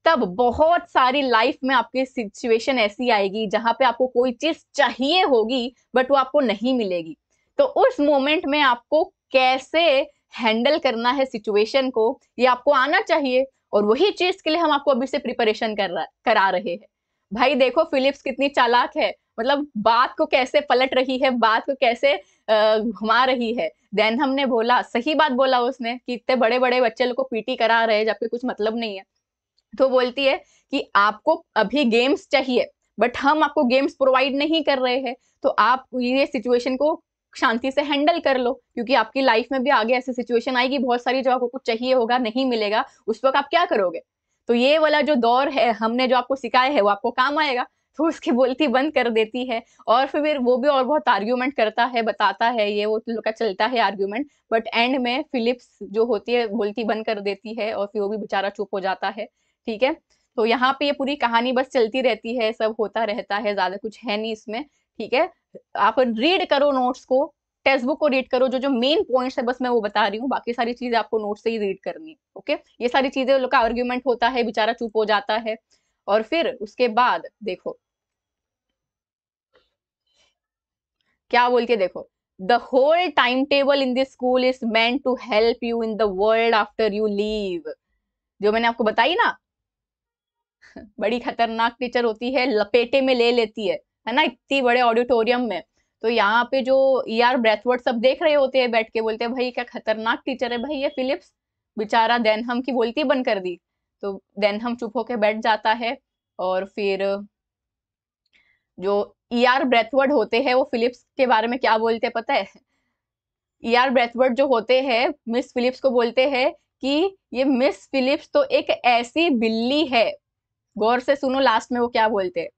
तब बहुत सारी लाइफ में आपकी सिचुएशन ऐसी आएगी जहां पे आपको कोई चीज चाहिए होगी बट वो आपको नहीं मिलेगी तो उस मोमेंट में आपको कैसे हैंडल करना है सिचुएशन को ये आपको आना चाहिए और वही चीज के लिए हम आपको अभी से प्रिपरेशन कर रहा करा रहे हैं भाई देखो फिलिप्स कितनी चालाक है मतलब बात को कैसे पलट रही है बात को कैसे घुमा रही है देन हमने बोला सही बात बोला उसने कि इतने बड़े बड़े बच्चे लोग को पीटी करा रहे हैं जबकि कुछ मतलब नहीं है तो बोलती है कि आपको अभी गेम्स चाहिए बट हम आपको गेम्स प्रोवाइड नहीं कर रहे हैं तो आप ये सिचुएशन को शांति से हैंडल कर लो क्योंकि आपकी लाइफ में भी आगे ऐसी सिचुएशन आएगी बहुत सारी जो आपको कुछ चाहिए होगा नहीं मिलेगा उस वक्त आप क्या करोगे तो ये वाला जो दौर है हमने जो आपको सिखाया है वो आपको काम आएगा तो उसकी बोलती बंद कर देती है और फिर वो भी और बहुत आर्ग्यूमेंट करता है बताता है ये वो का चलता है आर्ग्यूमेंट बट एंड में फिलिप्स जो होती है बोलती बंद कर देती है और फिर वो भी बेचारा चुप हो जाता है ठीक है तो यहाँ पे ये पूरी कहानी बस चलती रहती है सब होता रहता है ज्यादा कुछ है नहीं इसमें ठीक है आप रीड करो नोट्स को टेक्स्ट बुक को रीड करो जो जो मेन पॉइंट्स है बस मैं वो बता रही हूँ बाकी सारी चीजें आपको नोट से ही रीड करनी है ओके ये सारी चीजें लोग का आर्ग्यूमेंट होता है बेचारा चुप हो जाता है और फिर उसके बाद देखो क्या बोल के देखो the whole time table in this school is meant to help you in the world after you leave जो मैंने आपको बताई ना बड़ी खतरनाक टीचर होती है लपेटे में ले लेती है है ना इतनी बड़े ऑडिटोरियम में तो यहाँ पे जो ई आर ब्रेथवर्ड सब देख रहे होते हैं बैठ के बोलते हैं भाई क्या खतरनाक टीचर है भाई ये फिलिप्स बेचारा देनहम की बोलती बंद कर दी तो देनहम चुप होके बैठ जाता है और फिर जो ई आर ब्रेथवर्ड होते हैं वो फिलिप्स के बारे में क्या बोलते हैं पता है ई आर ब्रेथवर्ड जो होते हैं मिस फिलिप्स को बोलते हैं कि ये मिस फिलिप्स तो एक ऐसी बिल्ली है गौर से सुनो लास्ट में वो क्या बोलते हैं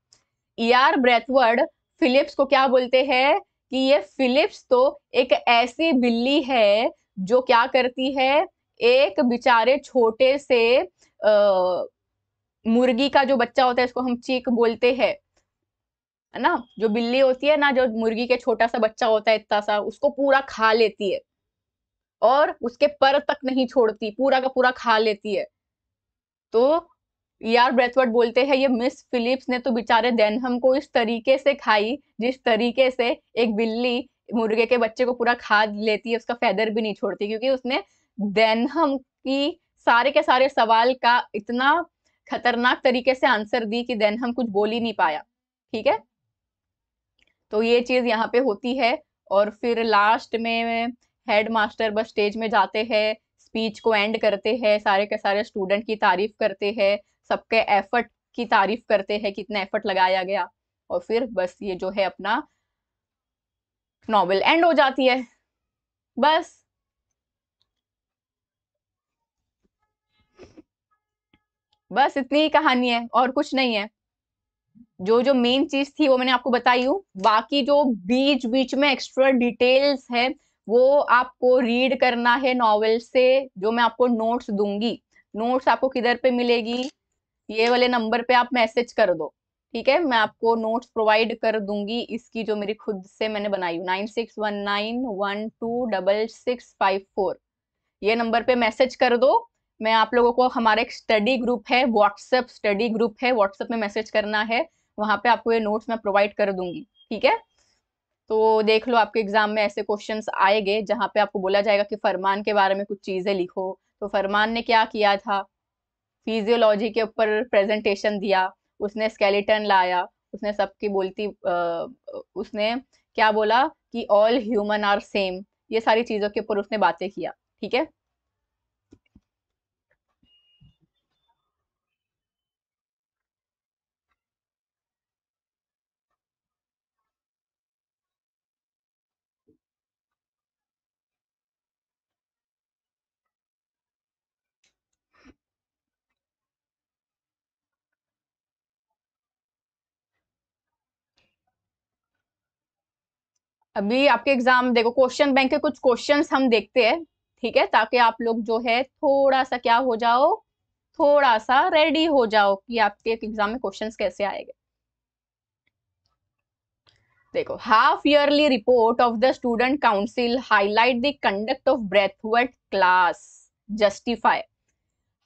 ई आर ब्रेथवर्ड फिलिप्स को क्या बोलते हैं कि ये फिलिप्स तो एक ऐसी बिल्ली है जो क्या करती है एक बेचारे छोटे से अः मुर्गी का जो बच्चा होता है इसको हम चीक बोलते हैं है ना जो बिल्ली होती है ना जो मुर्गी के छोटा सा बच्चा होता है इतना सा उसको पूरा खा लेती है और उसके पर तक नहीं छोड़ती पूरा का पूरा खा लेती है तो यार ब्रेथवर्ड बोलते हैं ये मिस फिलिप्स ने तो बेचारे देनहम को इस तरीके से खाई जिस तरीके से एक बिल्ली मुर्गे के बच्चे को पूरा खा लेती है उसका फैदर भी नहीं छोड़ती क्योंकि उसने देनहम की सारे के सारे सवाल का इतना खतरनाक तरीके से आंसर दी कि देनहम कुछ बोल ही नहीं पाया ठीक है तो ये चीज़ यहाँ पे होती है और फिर लास्ट में हेड मास्टर बस स्टेज में जाते हैं स्पीच को एंड करते हैं सारे के सारे स्टूडेंट की तारीफ करते हैं सबके एफर्ट की तारीफ करते हैं कितना एफर्ट लगाया गया और फिर बस ये जो है अपना नॉवेल एंड हो जाती है बस बस इतनी ही कहानी है और कुछ नहीं है जो जो मेन चीज थी वो मैंने आपको बताई हूँ बाकी जो बीच बीच में एक्स्ट्रा डिटेल्स है वो आपको रीड करना है नॉवेल से जो मैं आपको नोट्स दूंगी नोट्स आपको किधर पे मिलेगी ये वाले नंबर पे आप मैसेज कर दो ठीक है मैं आपको नोट्स प्रोवाइड कर दूंगी इसकी जो मेरी खुद से मैंने बनाई हूँ nine six one nine one two double six five four ये नंबर पे मैसेज कर दो मैं आप लोगों को हमारा एक स्टडी ग्रुप है व्हाट्सएप स्टडी ग्रुप है व्हाट्सएप में मैसेज करना है वहां पे आपको ये नोट्स मैं प्रोवाइड कर दूंगी ठीक है तो देख लो आपके एग्जाम में ऐसे क्वेश्चन आएंगे जहाँ पे आपको बोला जाएगा कि फरमान के बारे में कुछ चीजें लिखो तो फरमान ने क्या किया था फिजियोलॉजी के ऊपर प्रेजेंटेशन दिया उसने स्केलेटन लाया उसने सबकी बोलती आ, उसने क्या बोला कि ऑल ह्यूमन आर सेम ये सारी चीजों के ऊपर उसने बातें किया ठीक है अभी आपके एग्जाम देखो क्वेश्चन बैंक के कुछ क्वेश्चन हम देखते हैं ठीक है ताकि आप लोग जो है थोड़ा सा क्या हो जाओ थोड़ा सा रेडी हो जाओ कि आपके एग्जाम में क्वेश्चन कैसे आएंगे देखो half yearly report of the student council highlight the conduct of Braithwaite class justify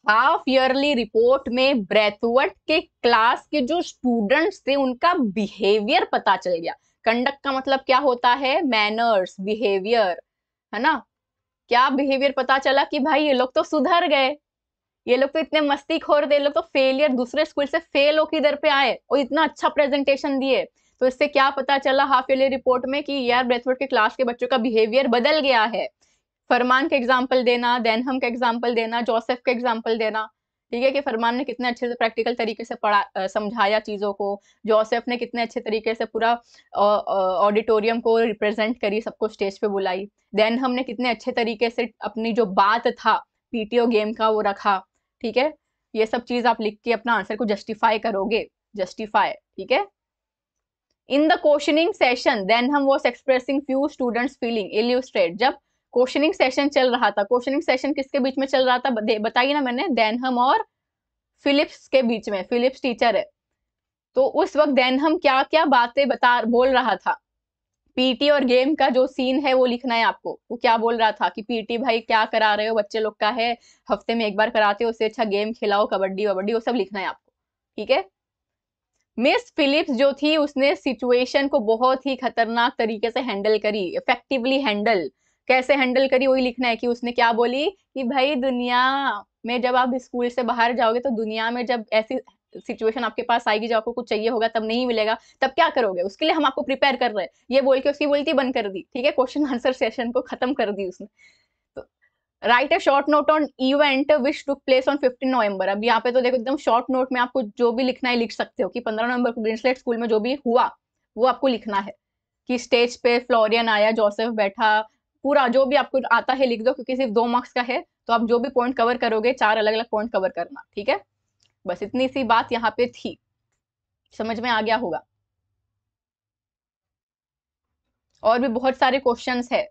half yearly report में ब्रेथवर्ट के क्लास के जो स्टूडेंट्स थे उनका बिहेवियर पता चल गया कंडक्ट का मतलब क्या होता है मैनर्स बिहेवियर है ना क्या बिहेवियर पता चला कि भाई ये लोग तो सुधर गए ये लोग तो इतने मस्ती खोर दे लोग तो फेलियर दूसरे स्कूल से फेल हो किधर पे आए और इतना अच्छा प्रेजेंटेशन दिए तो इससे क्या पता चला हाफ ईयरली रिपोर्ट में कि यार ब्रेथवर्ड के क्लास के बच्चों का बिहेवियर बदल गया है फरमान का एग्जाम्पल देना देनहम का एग्जाम्पल देना जोसेफ का एग्जाम्पल देना ठीक है कि फरमान ने कितने अच्छे से प्रैक्टिकल तरीके से पढ़ा समझाया चीज़ों को जोसेफ ने कितने अच्छे तरीके से पूरा ऑडिटोरियम को रिप्रेजेंट करी सबको स्टेज पे बुलाई देन हमने कितने अच्छे तरीके से अपनी जो बात था पीटीओ गेम का वो रखा ठीक है ये सब चीज़ आप लिख के अपना आंसर को जस्टिफाई करोगे जस्टिफाई ठीक है in the questioning session Denham was expressing few students feeling illustrate जब क्वेश्चनिंग सेशन चल रहा था क्वेश्चनिंग सेशन किसके बीच में चल रहा था बताइए ना मैंने देनहम और फिलिप्स के बीच में फिलिप्स टीचर है तो उस वक्त देनहम क्या क्या बातें बता बोल रहा था पीटी और गेम का जो सीन है वो लिखना है आपको वो क्या बोल रहा था कि पीटी भाई क्या करा रहे हो बच्चे लोग का है हफ्ते में एक बार कराते हो उससे अच्छा गेम खिलाओ कबड्डी वबड्डी वो सब लिखना है आपको ठीक है मिस फिलिप्स जो थी उसने सिचुएशन को बहुत ही खतरनाक तरीके से हैंडल करी इफेक्टिवली हैंडल कैसे हैंडल करी वही लिखना है कि उसने क्या बोली कि भाई दुनिया में जब आप स्कूल से बाहर जाओगे तो दुनिया में जब ऐसी सिचुएशन आपके पास आएगी जब आपको कुछ चाहिए होगा तब नहीं मिलेगा तब क्या करोगे उसके लिए हम आपको प्रिपेयर कर रहे हैं ये बोल के उसकी बोलती बंद कर दी ठीक है क्वेश्चन आंसर सेशन को खत्म कर दी उसने write a short note on event which took place on fifteen November अब यहाँ पे तो देखो एकदम शॉर्ट नोट में आपको जो भी लिखना है लिख सकते हो कि पंद्रह नवंबर को ग्रीनस्लेट स्कूल में जो भी हुआ वो आपको लिखना है कि स्टेज पे फ्लोरियन आया जोसेफ बैठा पूरा जो भी आपको आता है लिख दो क्योंकि सिर्फ दो मार्क्स का है तो आप जो भी पॉइंट कवर करोगे चार अलग अलग पॉइंट कवर करना ठीक है बस इतनी सी बात यहाँ पे थी समझ में आ गया होगा और भी बहुत सारे क्वेश्चन है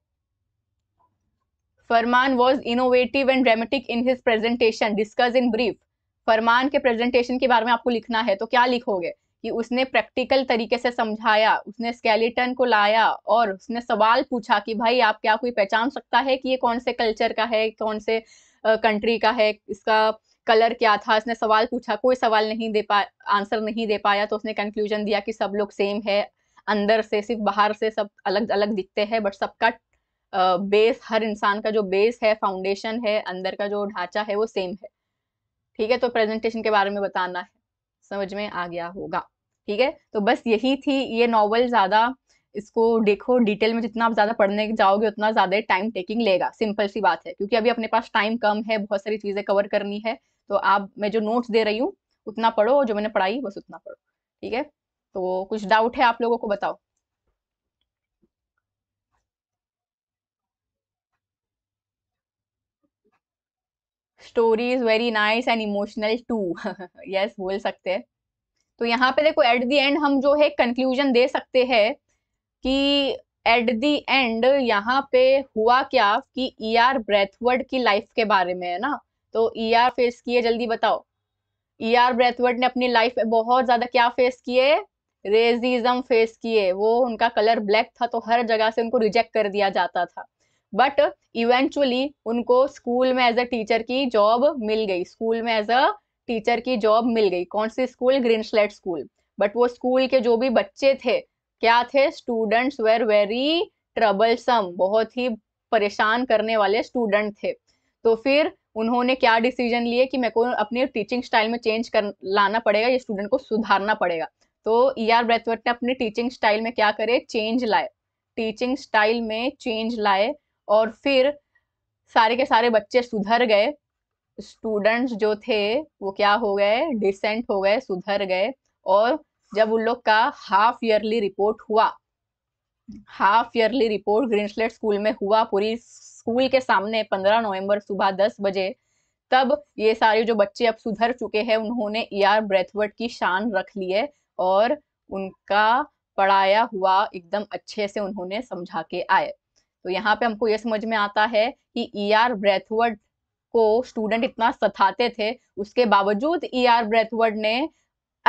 Fernman was innovative and dramatic in his presentation discuss in brief Fernman के प्रेजेंटेशन के बारे में आपको लिखना है तो क्या लिखोगे कि उसने प्रैक्टिकल तरीके से समझाया उसने स्केलेटन को लाया और उसने सवाल पूछा कि भाई आप क्या कोई पहचान सकता है कि ये कौन से कल्चर का है कौन से कंट्री का है इसका कलर क्या था इसने सवाल पूछा कोई सवाल नहीं दे पा आंसर नहीं दे पाया तो उसने कंक्लूजन दिया कि सब लोग सेम है अंदर से सिर्फ बाहर से सब अलग अलग दिखते हैं बट सबका बेस हर इंसान का जो बेस है फाउंडेशन है अंदर का जो ढांचा है वो सेम है ठीक है तो प्रेजेंटेशन के बारे में बताना है समझ में आ गया होगा ठीक है तो बस यही थी ये नॉवल ज़्यादा इसको देखो डिटेल में जितना आप ज़्यादा पढ़ने जाओगे उतना ज़्यादा टाइम टेकिंग लेगा सिंपल सी बात है क्योंकि अभी अपने पास टाइम कम है बहुत सारी चीज़ें कवर करनी है तो आप मैं जो नोट्स दे रही हूँ उतना पढ़ो जो मैंने पढ़ाई बस उतना पढ़ो ठीक है तो कुछ डाउट है आप लोगों को बताओ story is very nice and emotional too yes बोल सकते हैं तो यहाँ पे देखो एट द एंड हम जो है कंक्लूजन दे सकते हैं कि एट द एंड यहाँ पे हुआ क्या कि ई आर ब्रेथवर्ड की लाइफ के बारे में है ना तो ई आर फेस किए जल्दी बताओ ई आर ब्रेथवर्ड ने अपनी लाइफ में बहुत ज्यादा क्या फेस किए रेजिज्म फेस किए वो उनका कलर ब्लैक था तो हर जगह से उनको रिजेक्ट कर दिया जाता था बट इवेंचुअली उनको स्कूल में एज अ टीचर की जॉब मिल गई स्कूल में एज अ टीचर की जॉब मिल गई कौन सी school Greenslade school but वो स्कूल के जो भी बच्चे थे क्या थे स्टूडेंट्स वेर वेरी ट्रबलसम बहुत ही परेशान करने वाले स्टूडेंट थे तो फिर उन्होंने क्या डिसीजन लिए कि मेरे को अपने टीचिंग स्टाइल में चेंज कर लाना पड़ेगा या स्टूडेंट को सुधारना पड़ेगा तो ई आर ब्रेथवर्ट ने अपने टीचिंग स्टाइल में क्या करे चेंज लाए टीचिंग स्टाइल में चेंज लाए और फिर सारे के सारे बच्चे सुधर गए स्टूडेंट्स जो थे वो क्या हो गए डिसेंट हो गए सुधर गए और जब उन लोग का हाफ ईयरली रिपोर्ट हुआ half yearly report Greenslade school में हुआ पूरी स्कूल के सामने 15 नवंबर सुबह 10 बजे तब ये सारे जो बच्चे अब सुधर चुके हैं उन्होंने ई आर ब्रेथवर्ड की शान रख ली है और उनका पढ़ाया हुआ एकदम अच्छे से उन्होंने समझा के आए तो यहाँ पे हमको ये समझ में आता है कि ई आर ब्रेथवर्ड को स्टूडेंट इतना सताते थे उसके बावजूद ई आर ब्रेथवर्ड ने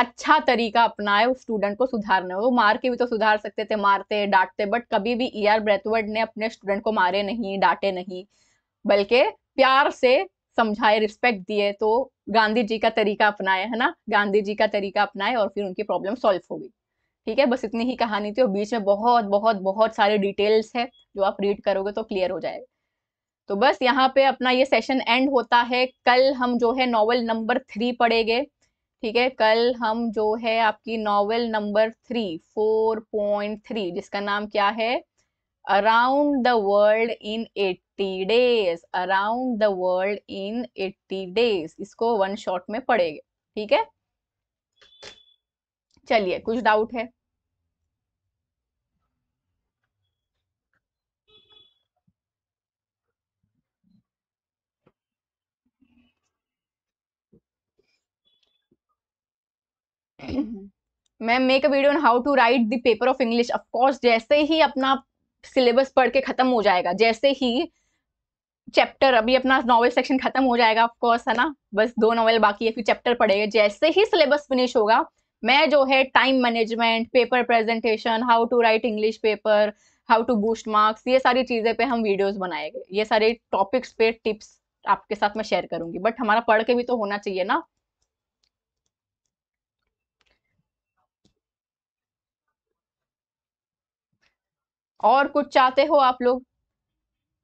अच्छा तरीका अपनाए उस स्टूडेंट को सुधारने वो मार के भी तो सुधार सकते थे मारते डांटते बट कभी भी ई आर ब्रेथवर्ड ने अपने स्टूडेंट को मारे नहीं डांटे नहीं बल्कि प्यार से समझाए रिस्पेक्ट दिए तो गांधी जी का तरीका अपनाए है ना गांधी जी का तरीका अपनाए और फिर उनकी प्रॉब्लम सॉल्व हो गई ठीक है बस इतनी ही कहानी थी और बीच में बहुत बहुत बहुत सारे डिटेल्स है जो आप रीड करोगे तो क्लियर हो जाएगा तो बस यहाँ पे अपना ये सेशन एंड होता है कल हम जो है नॉवल नंबर थ्री पढ़ेंगे ठीक है कल हम जो है आपकी novel number three four point three जिसका नाम क्या है around the world in eighty days around the world in eighty days इसको वन शॉट में पढ़ेंगे ठीक है चलिए कुछ डाउट है ma'am make a video on how to write the paper of English of course जैसे ही अपना सिलेबस पढ़ के खत्म हो जाएगा जैसे ही चैप्टर अभी अपना नॉवेल सेक्शन खत्म हो जाएगा ऑफ कोर्स है ना बस दो नॉवेल बाकी है फिर चैप्टर पढ़ेगा जैसे ही सिलेबस फिनिश होगा मैं जो है time management paper presentation how to write English paper how to boost marks ये सारी चीज़ें पे हम वीडियोस बनाएंगे ये सारे टॉपिक्स पे टिप्स आपके साथ मैं शेयर करूंगी बट हमारा पढ़ के भी तो होना चाहिए ना और कुछ चाहते हो आप लोग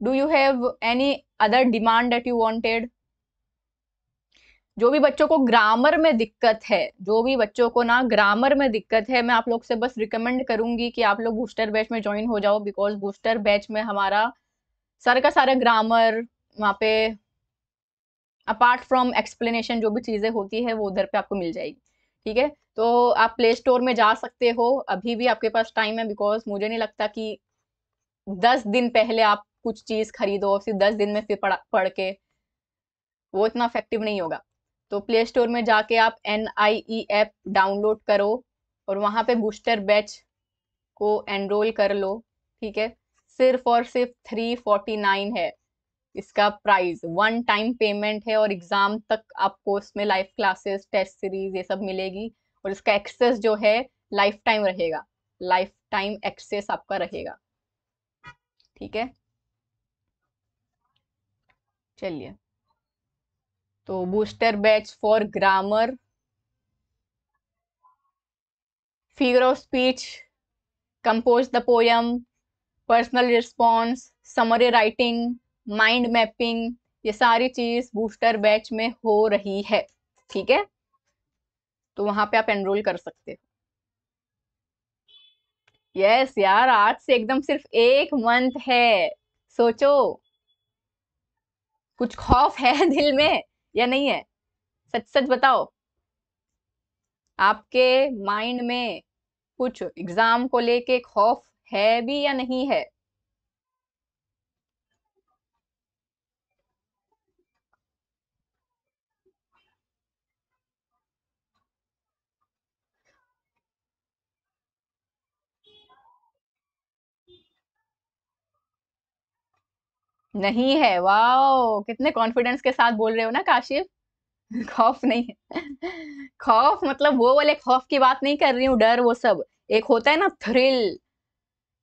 do you have any other demand that you wanted जो भी बच्चों को ग्रामर में दिक्कत है जो भी बच्चों को ना ग्रामर में दिक्कत है मैं आप लोग से बस रिकमेंड करूंगी कि आप लोग बूस्टर बैच में ज्वाइन हो जाओ बिकॉज बूस्टर बैच में हमारा सारा का सारा ग्रामर वहाँ पे अपार्ट फ्रॉम एक्सप्लेनेशन जो भी चीज़ें होती है वो उधर पे आपको मिल जाएगी ठीक है तो आप प्ले स्टोर में जा सकते हो अभी भी आपके पास टाइम है बिकॉज मुझे नहीं लगता कि दस दिन पहले आप कुछ चीज खरीदो और फिर दस दिन में फिर पढ़ पढ़ के वो इतना इफेक्टिव नहीं होगा तो प्ले स्टोर में जाके आप N I E app download करो और वहां पे बूस्टर बैच को एनरोल कर लो ठीक है सिर्फ और सिर्फ थ्री फोर्टी नाइन है इसका प्राइस वन टाइम पेमेंट है और एग्जाम तक आपको इसमें लाइव क्लासेस टेस्ट सीरीज ये सब मिलेगी और इसका एक्सेस जो है लाइफ टाइम रहेगा लाइफ टाइम एक्सेस आपका रहेगा ठीक है चलिए तो booster batch for grammar figure of speech compose the poem personal response summary writing mind mapping ये सारी चीज बूस्टर बैच में हो रही है ठीक है तो वहां पे आप एनरोल कर सकते हो यस यार आज से एकदम सिर्फ एक मंथ है सोचो कुछ खौफ है दिल में या नहीं है सच सच बताओ आपके माइंड में कुछ एग्जाम को लेके खौफ है भी या नहीं है नहीं है वाओ कितने कॉन्फिडेंस के साथ बोल रहे हो ना काशिफ खौफ नहीं है खौफ मतलब वो वाले खौफ की बात नहीं कर रही हूँ डर वो सब एक होता है ना थ्रिल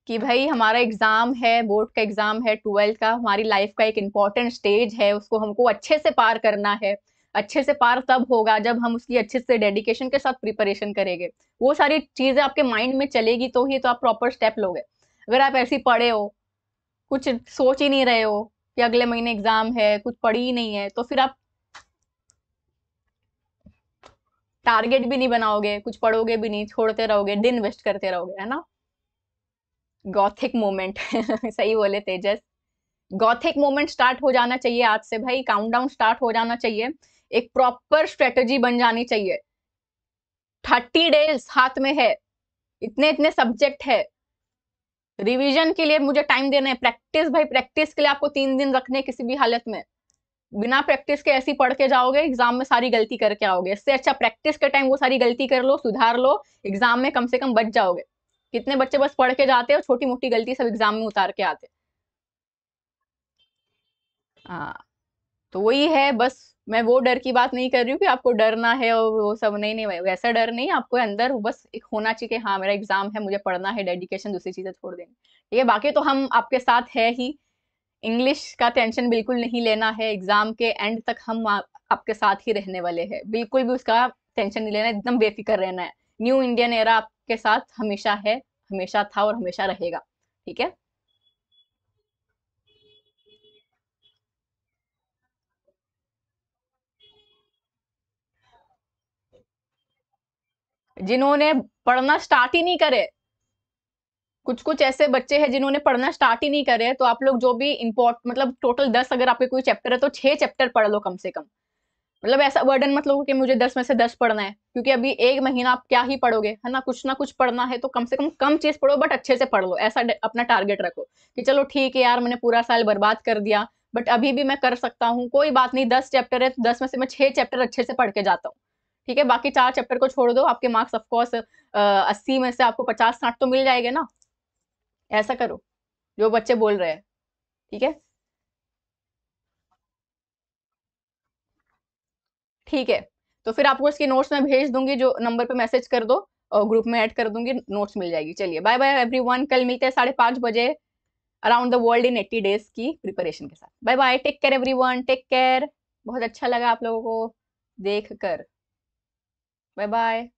कि भाई हमारा एग्जाम है बोर्ड का एग्जाम है ट्वेल्थ का हमारी लाइफ का एक इम्पॉर्टेंट स्टेज है उसको हमको अच्छे से पार करना है अच्छे से पार तब होगा जब हम उसकी अच्छे से डेडिकेशन के साथ प्रिपरेशन करेंगे वो सारी चीजें आपके माइंड में चलेगी तो ही तो आप प्रॉपर स्टेप लोगे अगर आप ऐसी पढ़े हो कुछ सोच ही नहीं रहे हो कि अगले महीने एग्जाम है कुछ पढ़ी ही नहीं है तो फिर आप टारगेट भी नहीं बनाओगे कुछ पढ़ोगे भी नहीं छोड़ते रहोगे दिन वेस्ट करते रहोगे है ना गॉथिक मोमेंट सही बोले तेजस गॉथिक मोमेंट स्टार्ट हो जाना चाहिए आज से भाई काउंटडाउन स्टार्ट हो जाना चाहिए एक प्रॉपर स्ट्रेटजी बन जानी चाहिए थर्टी डेज हाथ में है इतने इतने सब्जेक्ट है रिवीजन के लिए मुझे टाइम देना है प्रैक्टिस भाई प्रैक्टिस के लिए आपको तीन दिन रखने किसी भी हालत में बिना प्रैक्टिस के ऐसी पढ़ के जाओगे एग्जाम में सारी गलती करके आओगे इससे अच्छा प्रैक्टिस के टाइम वो सारी गलती कर लो सुधार लो एग्जाम में कम से कम बच जाओगे कितने बच्चे बस पढ़ के जाते हैं और छोटी मोटी गलती सब एग्जाम में उतार के आते हाँ तो वही है बस मैं वो डर की बात नहीं कर रही हूँ कि आपको डरना है और वो सब नहीं नहीं वैसा डर नहीं आपको अंदर बस एक होना चाहिए कि हाँ मेरा एग्जाम है मुझे पढ़ना है डेडिकेशन दूसरी चीज़ें छोड़ देनी ठीक है बाकी तो हम आपके साथ है ही इंग्लिश का टेंशन बिल्कुल नहीं लेना है एग्जाम के एंड तक हम आपके साथ ही रहने वाले हैं बिल्कुल भी उसका टेंशन नहीं लेना है एकदम बेफिक्र रहना है न्यू इंडियन एरा आपके साथ हमेशा है हमेशा था और हमेशा रहेगा ठीक है जिन्होंने पढ़ना स्टार्ट ही नहीं करे कुछ कुछ ऐसे बच्चे हैं जिन्होंने पढ़ना स्टार्ट ही नहीं करे तो आप लोग जो भी इम्पोर्ट मतलब टोटल दस अगर आपके कोई चैप्टर है तो छह चैप्टर पढ़ लो कम से कम मतलब ऐसा वर्डन मत मतलब कि मुझे दस में से दस पढ़ना है क्योंकि अभी एक महीना आप क्या ही पढ़ोगे है ना कुछ ना कुछ पढ़ना है तो कम से कम कम चीज पढ़ो बट अच्छे से पढ़ लो ऐसा अपना टारगेट रखो कि चलो ठीक है यार मैंने पूरा साल बर्बाद कर दिया बट अभी भी मैं कर सकता हूँ कोई बात नहीं दस चैप्टर है तो दस में से मैं छह चैप्टर अच्छे से पढ़ के जाता हूँ ठीक है बाकी चार चैप्टर को छोड़ दो आपके मार्क्स ऑफकोर्स अस्सी में से आपको पचास साठ तो मिल जाएंगे ना ऐसा करो जो बच्चे बोल रहे हैं ठीक है ठीक है तो फिर आपको इसके नोट्स में भेज दूंगी जो नंबर पे मैसेज कर दो और ग्रुप में ऐड कर दूंगी नोट्स मिल जाएगी चलिए बाय बाय एवरीवन कल मिलते हैं साढ़े पांच बजे around the world in eighty days की प्रिपरेशन के साथ bye bye take care everyone take care बहुत अच्छा लगा आप लोगों को देख कर Bye bye.